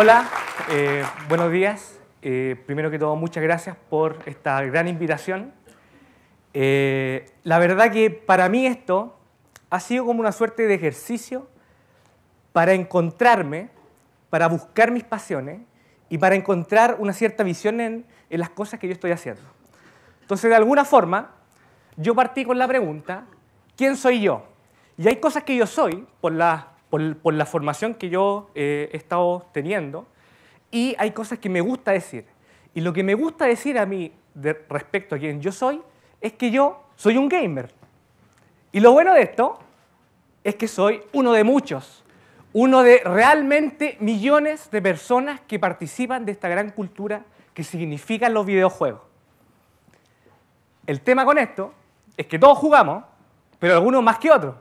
Hola, eh, buenos días. Eh, primero que todo, muchas gracias por esta gran invitación. Eh, la verdad que para mí esto ha sido como una suerte de ejercicio para encontrarme, para buscar mis pasiones y para encontrar una cierta visión en, en las cosas que yo estoy haciendo. Entonces, de alguna forma, yo partí con la pregunta, ¿quién soy yo? Y hay cosas que yo soy, por las por, la formación que yo eh, he estado teniendo, y hay cosas que me gusta decir. Y lo que me gusta decir a mí respecto a quien yo soy es que yo soy un gamer. Y lo bueno de esto es que soy uno de muchos, uno de realmente millones de personas que participan de esta gran cultura que significan los videojuegos. El tema con esto es que todos jugamos, pero algunos más que otros.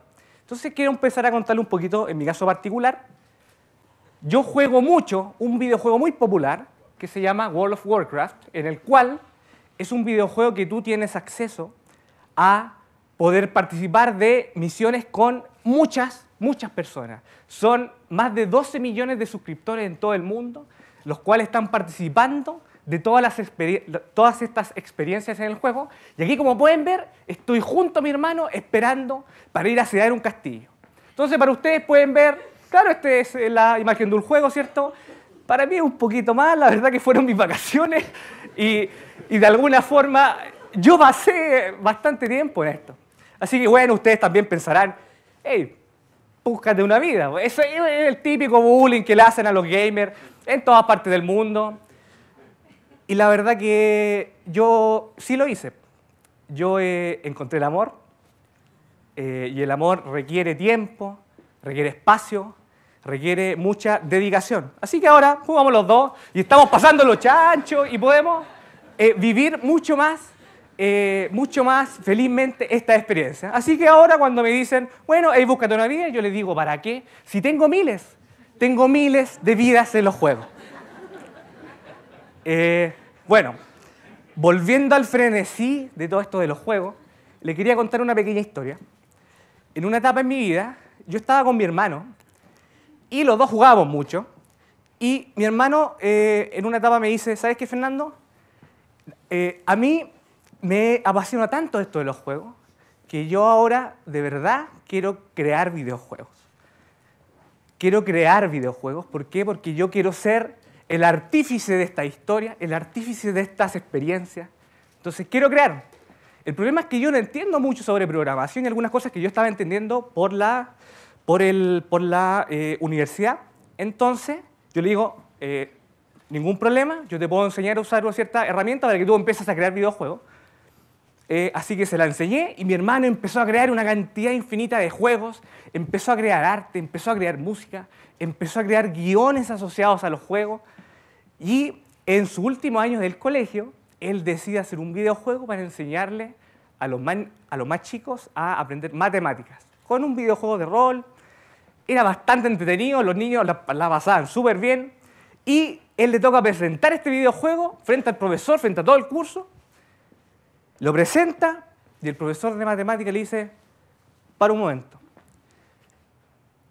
Entonces quiero empezar a contarle un poquito, en mi caso particular, yo juego mucho un videojuego muy popular que se llama World of Warcraft, en el cual es un videojuego que tú tienes acceso a poder participar de misiones con muchas, muchas personas. Son más de 12 millones de suscriptores en todo el mundo, los cuales están participando de todas, las todas estas experiencias en el juego. Y aquí, como pueden ver, estoy junto a mi hermano esperando para ir a sedar un castillo. Entonces, para ustedes pueden ver, claro, esta es eh, la imagen de un juego, ¿cierto? Para mí es un poquito más, la verdad que fueron mis vacaciones y, y de alguna forma yo pasé bastante tiempo en esto. Así que bueno, ustedes también pensarán, hey, búscate una vida. Ese es el típico bullying que le hacen a los gamers en todas partes del mundo. Y la verdad que yo sí lo hice. Yo eh, encontré el amor eh, y el amor requiere tiempo, requiere espacio, requiere mucha dedicación. Así que ahora jugamos los dos y estamos pasando los chanchos y podemos eh, vivir mucho más, mucho más felizmente esta experiencia. Así que ahora cuando me dicen, bueno, hey, búscate una vida, yo le digo, ¿para qué? Si tengo miles, tengo miles de vidas en los juegos. Bueno, volviendo al frenesí de todo esto de los juegos, le quería contar una pequeña historia. En una etapa en mi vida, yo estaba con mi hermano y los dos jugábamos mucho. Y mi hermano eh, en una etapa me dice, ¿sabes qué, Fernando? Eh, a mí me apasiona tanto esto de los juegos que yo ahora de verdad quiero crear videojuegos. Quiero crear videojuegos. ¿Por qué? Porque yo quiero ser el artífice de esta historia, el artífice de estas experiencias. Entonces, quiero crear. El problema es que yo no entiendo mucho sobre programación y algunas cosas que yo estaba entendiendo por la, por por la eh, universidad. Entonces, yo le digo, eh, ningún problema, yo te puedo enseñar a usar una cierta herramienta para que tú empieces a crear videojuegos. Eh, así que se la enseñé y mi hermano empezó a crear una cantidad infinita de juegos, empezó a crear arte, empezó a crear música, empezó a crear guiones asociados a los juegos. Y en sus últimos años del colegio, él decide hacer un videojuego para enseñarle a los, más chicos a aprender matemáticas. Con un videojuego de rol, era bastante entretenido, los niños la, la pasaban súper bien. Y él le toca presentar este videojuego frente al profesor, frente a todo el curso. Lo presenta y el profesor de matemáticas le dice, para un momento,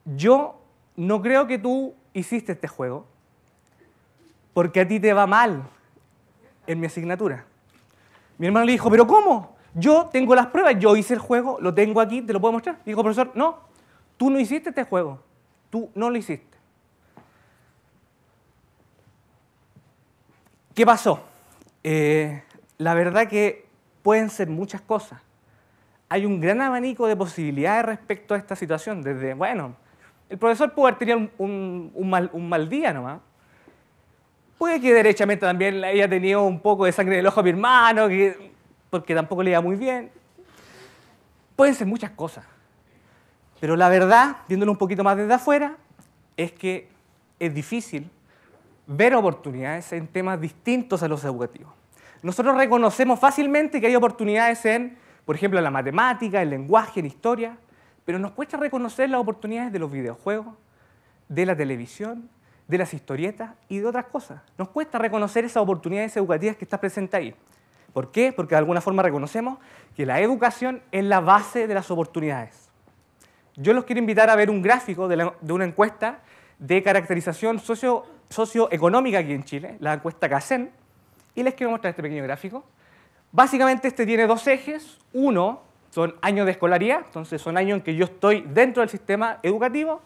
yo no creo que tú hiciste este juego, porque a ti te va mal en mi asignatura? Mi hermano le dijo, ¿pero cómo? Yo tengo las pruebas, yo hice el juego, lo tengo aquí, te lo puedo mostrar. Dijo, profesor, no, tú no hiciste este juego, tú no lo hiciste. ¿Qué pasó? Eh, la verdad que pueden ser muchas cosas. Hay un gran abanico de posibilidades respecto a esta situación, desde, bueno, el profesor puede haber un, mal, un mal día nomás, Puede que derechamente también haya tenido un poco de sangre del ojo a mi hermano, porque tampoco le iba muy bien. Pueden ser muchas cosas. Pero la verdad, viéndolo un poquito más desde afuera, es que es difícil ver oportunidades en temas distintos a los educativos. Nosotros reconocemos fácilmente que hay oportunidades en, por ejemplo, en la matemática, el lenguaje, en historia, pero nos cuesta reconocer las oportunidades de los videojuegos, de la televisión, de las historietas y de otras cosas. Nos cuesta reconocer esas oportunidades educativas que está presente ahí. ¿Por qué? Porque de alguna forma reconocemos que la educación es la base de las oportunidades. Yo los quiero invitar a ver un gráfico de, una encuesta de caracterización socio, socioeconómica aquí en Chile, la encuesta CACEN, y les quiero mostrar este pequeño gráfico. Básicamente este tiene dos ejes. Uno son años de escolaría, entonces son años en que yo estoy dentro del sistema educativo,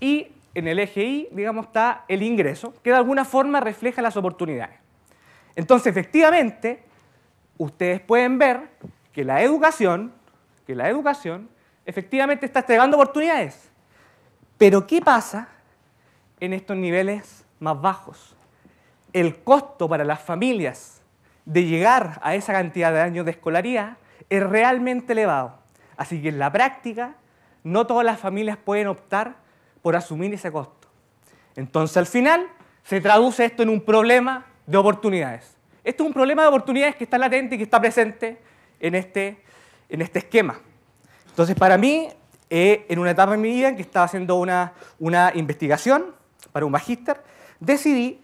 y en el eje Y, digamos, está el ingreso, que de alguna forma refleja las oportunidades. Entonces, efectivamente, ustedes pueden ver que la educación, que la educación efectivamente está entregando oportunidades. Pero ¿qué pasa en estos niveles más bajos? El costo para las familias de llegar a esa cantidad de años de escolaridad es realmente elevado. Así que en la práctica, no todas las familias pueden optar por asumir ese costo. Entonces, al final, se traduce esto en un problema de oportunidades. Esto es un problema de oportunidades que está latente y que está presente en este, este esquema. Entonces, para mí, eh, en una etapa de mi vida en que estaba haciendo una, una investigación para un magíster, decidí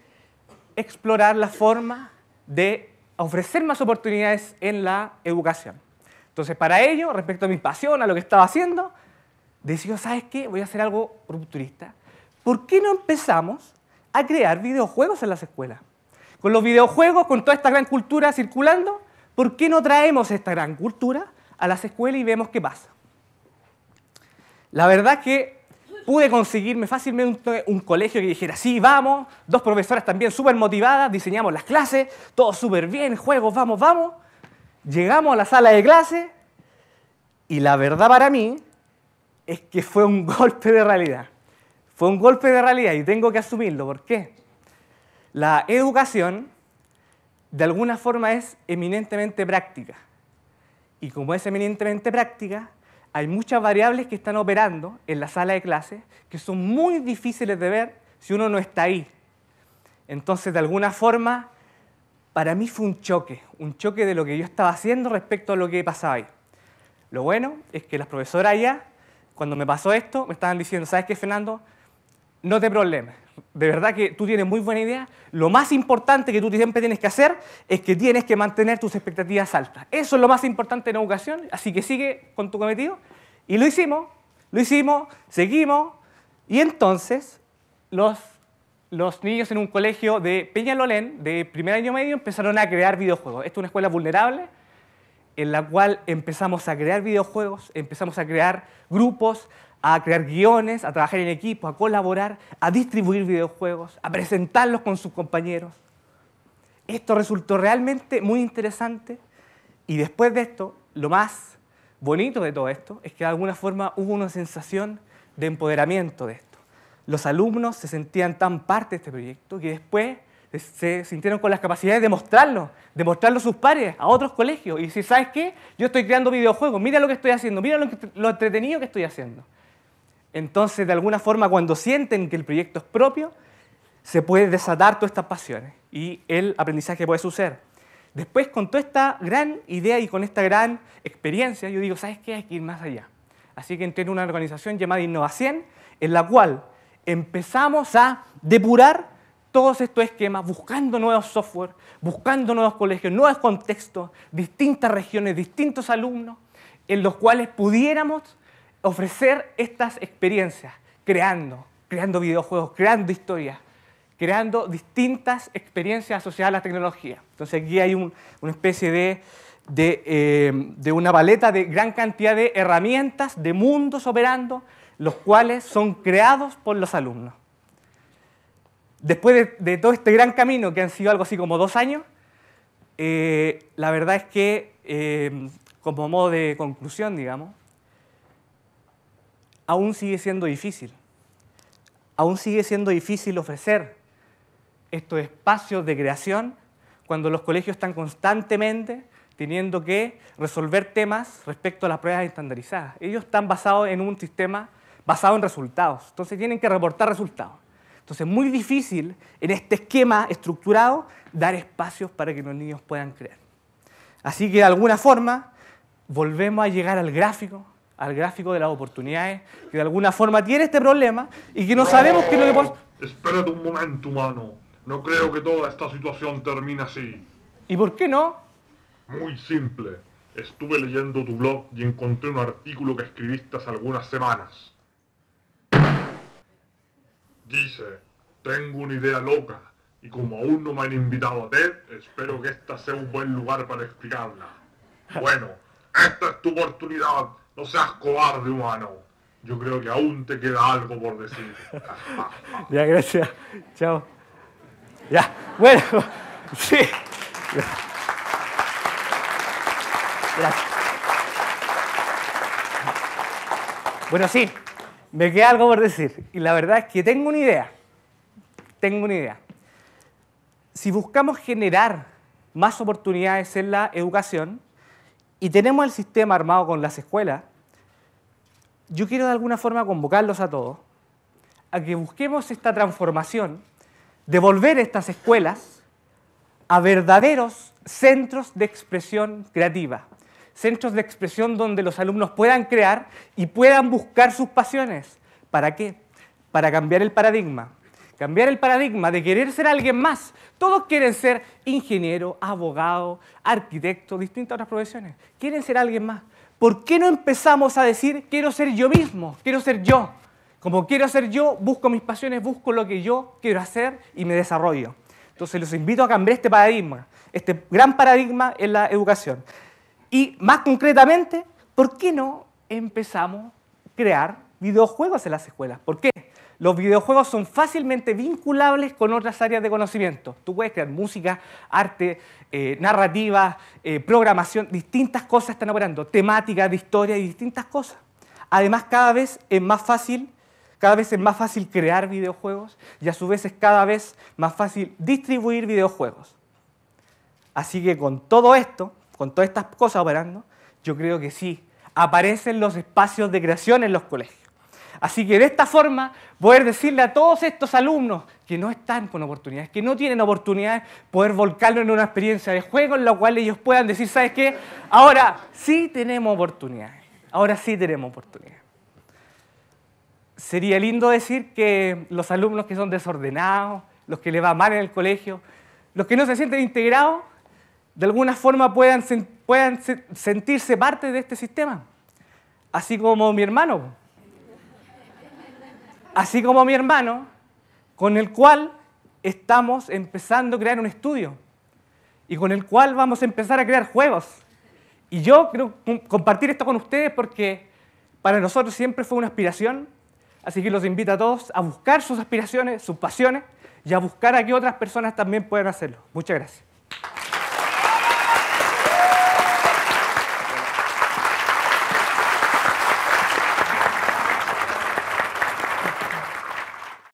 explorar la forma de ofrecer más oportunidades en la educación. Entonces, para ello, respecto a mi pasión, a lo que estaba haciendo, decidió, ¿sabes qué? Voy a hacer algo rupturista. ¿Por qué no empezamos a crear videojuegos en las escuelas? Con los videojuegos, con toda esta gran cultura circulando, ¿por qué no traemos esta gran cultura a las escuelas y vemos qué pasa? La verdad es que pude conseguirme fácilmente un, colegio que dijera, sí, vamos, dos profesoras también súper motivadas, diseñamos las clases, todo súper bien, juegos, vamos, vamos. Llegamos a la sala de clase y la verdad para mí es que fue un golpe de realidad. Fue un golpe de realidad y tengo que asumirlo. ¿Por qué? La educación, de alguna forma, es eminentemente práctica. Y como es eminentemente práctica, hay muchas variables que están operando en la sala de clases que son muy difíciles de ver si uno no está ahí. Entonces, de alguna forma, para mí fue un choque, un choque de lo que yo estaba haciendo respecto a lo que pasaba ahí. Lo bueno es que las profesoras ya cuando me pasó esto, me estaban diciendo, ¿sabes qué, Fernando? No te problemas. De verdad que tú tienes muy buena idea. Lo más importante que tú siempre tienes que hacer es que tienes que mantener tus expectativas altas. Eso es lo más importante en educación, así que sigue con tu cometido. Y lo hicimos, lo hicimos, seguimos. Y entonces los, los niños en un colegio de Peñalolén, de primer año medio, empezaron a crear videojuegos. Esto es una escuela vulnerable, en la cual empezamos a crear videojuegos, empezamos a crear grupos, a crear guiones, a trabajar en equipo, a colaborar, a distribuir videojuegos, a presentarlos con sus compañeros. Esto resultó realmente muy interesante y después de esto, lo más bonito de todo esto es que de alguna forma hubo una sensación de empoderamiento de esto. Los alumnos se sentían tan parte de este proyecto que después se sintieron con las capacidades de mostrarlo, de mostrarlo a sus pares, a otros colegios. Y si sabes qué, yo estoy creando videojuegos, mira lo que estoy haciendo, mira lo, entretenido que estoy haciendo. Entonces, de alguna forma, cuando sienten que el proyecto es propio, se puede desatar todas estas pasiones y el aprendizaje puede suceder. Después, con toda esta gran idea y con esta gran experiencia, yo digo, ¿sabes qué? Hay que ir más allá. Así que entré en una organización llamada Innovación, en la cual empezamos a depurar todos estos esquemas, buscando nuevos software, buscando nuevos colegios, nuevos contextos, distintas regiones, distintos alumnos, en los cuales pudiéramos ofrecer estas experiencias, creando, creando videojuegos, creando historias, creando distintas experiencias asociadas a la tecnología. Entonces aquí hay una especie de, eh, de una paleta de gran cantidad de herramientas, de mundos operando, los cuales son creados por los alumnos. Después de, todo este gran camino, que han sido algo así como dos años, eh, la verdad es que, eh, como modo de conclusión, digamos, aún sigue siendo difícil. Aún sigue siendo difícil ofrecer estos espacios de creación cuando los colegios están constantemente teniendo que resolver temas respecto a las pruebas estandarizadas. Ellos están basados en un sistema basado en resultados, entonces tienen que reportar resultados. Entonces es muy difícil en este esquema estructurado dar espacios para que los niños puedan creer. Así que de alguna forma volvemos a llegar al gráfico, al gráfico de las oportunidades, que de alguna forma tiene este problema y que no, sabemos qué es lo que Espérate un momento, humano. No creo que toda esta situación termine así. ¿Y por qué no? Muy simple. Estuve leyendo tu blog y encontré un artículo que escribiste hace algunas semanas. Dice, tengo una idea loca y como aún no me han invitado a TED, espero que esta sea un buen lugar para explicarla. Bueno, esta es tu oportunidad, no seas cobarde humano. Yo creo que aún te queda algo por decir. ya, gracias. Chao. Ya, bueno, sí. Gracias. Bueno, sí me queda algo por decir. Y la verdad es que tengo una idea. Tengo una idea. Si buscamos generar más oportunidades en la educación y tenemos el sistema armado con las escuelas, yo quiero de alguna forma convocarlos a todos a que busquemos esta transformación, de volver estas escuelas a verdaderos centros de expresión creativa, centros de expresión donde los alumnos puedan crear y puedan buscar sus pasiones. ¿Para qué? Para cambiar el paradigma. Cambiar el paradigma de querer ser alguien más. Todos quieren ser ingeniero, abogado, arquitecto, distintas otras profesiones. Quieren ser alguien más. ¿Por qué no empezamos a decir quiero ser yo mismo, quiero ser yo? Como quiero ser yo, busco mis pasiones, busco lo que yo quiero hacer y me desarrollo. Entonces los invito a cambiar este paradigma, este gran paradigma en la educación. Y más concretamente, ¿por qué no empezamos a crear videojuegos en las escuelas? ¿Por qué? Los videojuegos son fácilmente vinculables con otras áreas de conocimiento. Tú puedes crear música, arte, eh, narrativa, eh, programación, distintas cosas están operando, temáticas de historia y distintas cosas. Además, cada vez es más fácil, cada vez es más fácil crear videojuegos y a su vez es cada vez más fácil distribuir videojuegos. Así que con todo esto, con todas estas cosas operando, yo creo que sí, aparecen los espacios de creación en los colegios. Así que de esta forma, poder decirle a todos estos alumnos que no están con oportunidades, que no tienen oportunidades, poder volcarlo en una experiencia de juego en la cual ellos puedan decir, ¿sabes qué? Ahora sí tenemos oportunidades, ahora sí tenemos oportunidades. Sería lindo decir que los alumnos que son desordenados, los que les va mal en el colegio, los que no se sienten integrados, de alguna forma puedan, puedan sentirse parte de este sistema. Así como mi hermano. Así como mi hermano, con el cual estamos empezando a crear un estudio y con el cual vamos a empezar a crear juegos. Y yo quiero compartir esto con ustedes porque para nosotros siempre fue una aspiración, así que los invito a todos a buscar sus aspiraciones, sus pasiones y a buscar a que otras personas también puedan hacerlo. Muchas gracias.